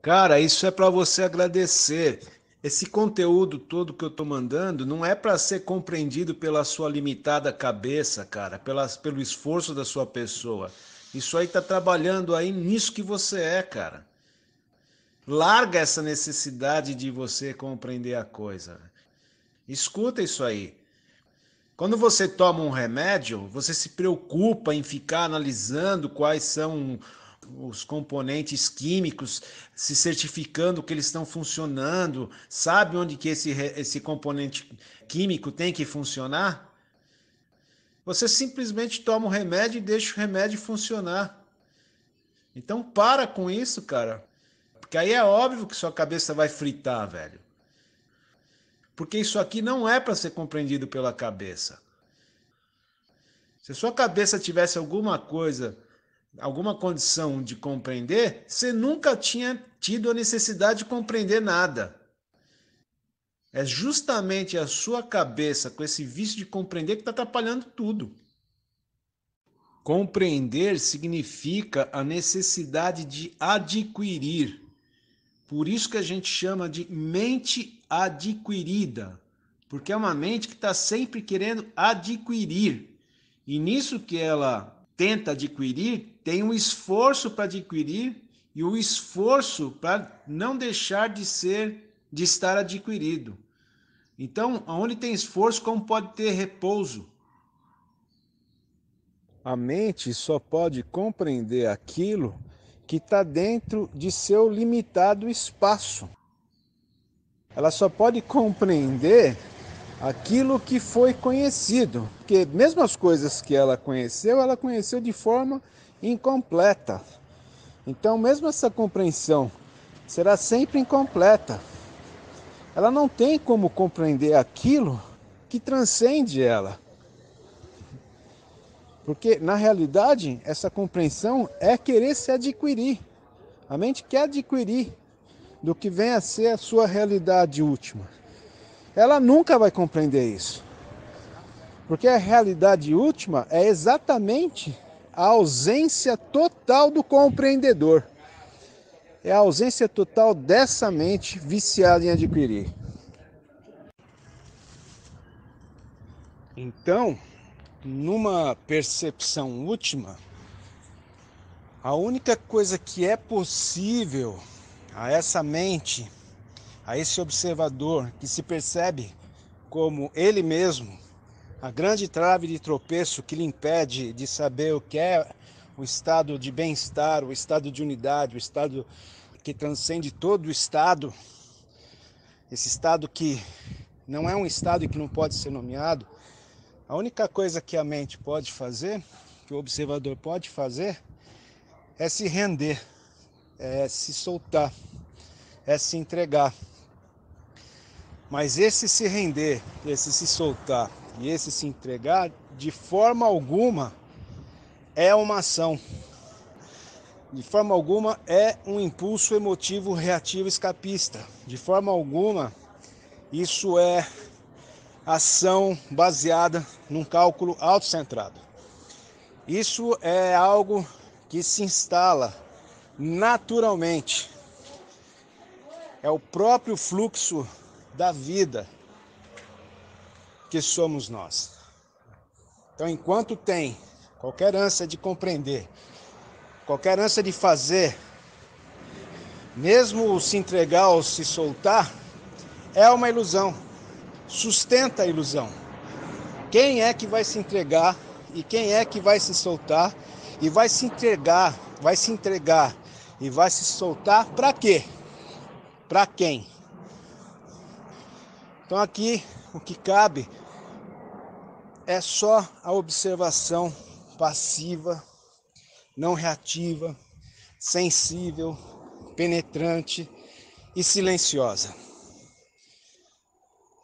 Cara, isso é para você agradecer. Esse conteúdo todo que eu estou mandando não é para ser compreendido pela sua limitada cabeça, cara, pelas, pelo esforço da sua pessoa. Isso aí está trabalhando aí nisso que você é, cara. Larga essa necessidade de você compreender a coisa. Escuta isso aí. Quando você toma um remédio, você se preocupa em ficar analisando quais são os componentes químicos, se certificando que eles estão funcionando, sabe onde que esse, esse componente químico tem que funcionar? Você simplesmente toma o remédio e deixa o remédio funcionar. Então para com isso, cara. Porque aí é óbvio que sua cabeça vai fritar, velho. Porque isso aqui não é para ser compreendido pela cabeça. Se sua cabeça tivesse alguma coisa alguma condição de compreender, você nunca tinha tido a necessidade de compreender nada. É justamente a sua cabeça, com esse vício de compreender, que está atrapalhando tudo. Compreender significa a necessidade de adquirir. Por isso que a gente chama de mente adquirida, porque é uma mente que está sempre querendo adquirir. E nisso que ela tenta adquirir tem um esforço para adquirir e o um esforço para não deixar de ser, de estar adquirido. Então, onde tem esforço, como pode ter repouso? A mente só pode compreender aquilo que está dentro de seu limitado espaço. Ela só pode compreender aquilo que foi conhecido, porque mesmo as coisas que ela conheceu, ela conheceu de forma incompleta. Então, mesmo essa compreensão será sempre incompleta. Ela não tem como compreender aquilo que transcende ela. Porque, na realidade, essa compreensão é querer se adquirir. A mente quer adquirir do que vem a ser a sua realidade última ela nunca vai compreender isso. Porque a realidade última é exatamente a ausência total do compreendedor. É a ausência total dessa mente viciada em adquirir. Então, numa percepção última, a única coisa que é possível a essa mente a esse observador que se percebe como ele mesmo, a grande trave de tropeço que lhe impede de saber o que é o estado de bem-estar, o estado de unidade, o estado que transcende todo o estado, esse estado que não é um estado e que não pode ser nomeado, a única coisa que a mente pode fazer, que o observador pode fazer, é se render, é se soltar, é se entregar. Mas esse se render, esse se soltar e esse se entregar, de forma alguma é uma ação. De forma alguma é um impulso emotivo reativo escapista. De forma alguma isso é ação baseada num cálculo autocentrado. Isso é algo que se instala naturalmente. É o próprio fluxo da vida que somos nós. Então, enquanto tem qualquer ânsia de compreender, qualquer ânsia de fazer, mesmo se entregar ou se soltar, é uma ilusão. Sustenta a ilusão. Quem é que vai se entregar e quem é que vai se soltar e vai se entregar, vai se entregar e vai se soltar para quê? Para quem? Então aqui o que cabe é só a observação passiva, não reativa, sensível, penetrante e silenciosa.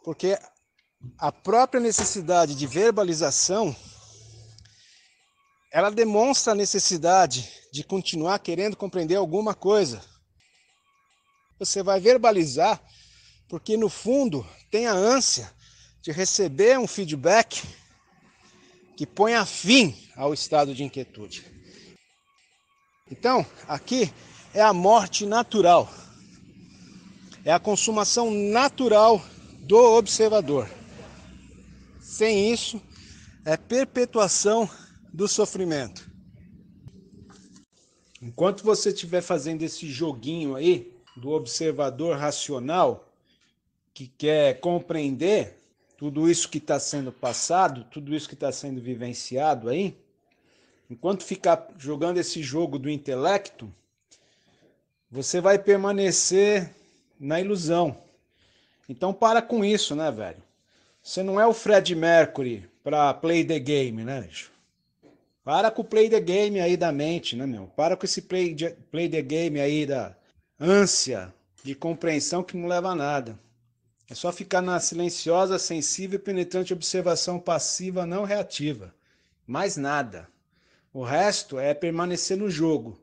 Porque a própria necessidade de verbalização ela demonstra a necessidade de continuar querendo compreender alguma coisa. Você vai verbalizar porque no fundo tem a ânsia de receber um feedback que ponha fim ao estado de inquietude. Então, aqui é a morte natural, é a consumação natural do observador. Sem isso, é perpetuação do sofrimento. Enquanto você estiver fazendo esse joguinho aí do observador racional, que quer compreender tudo isso que está sendo passado, tudo isso que está sendo vivenciado aí, enquanto ficar jogando esse jogo do intelecto, você vai permanecer na ilusão. Então para com isso, né, velho? Você não é o Fred Mercury para play the game, né, bicho? Para com o play the game aí da mente, né, meu? Para com esse play, play the game aí da ânsia de compreensão que não leva a nada. É só ficar na silenciosa, sensível e penetrante observação passiva, não reativa. Mais nada. O resto é permanecer no jogo.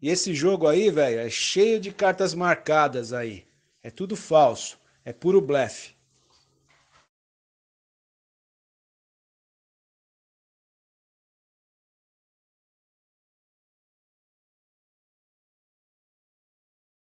E esse jogo aí, velho, é cheio de cartas marcadas aí. É tudo falso. É puro blefe.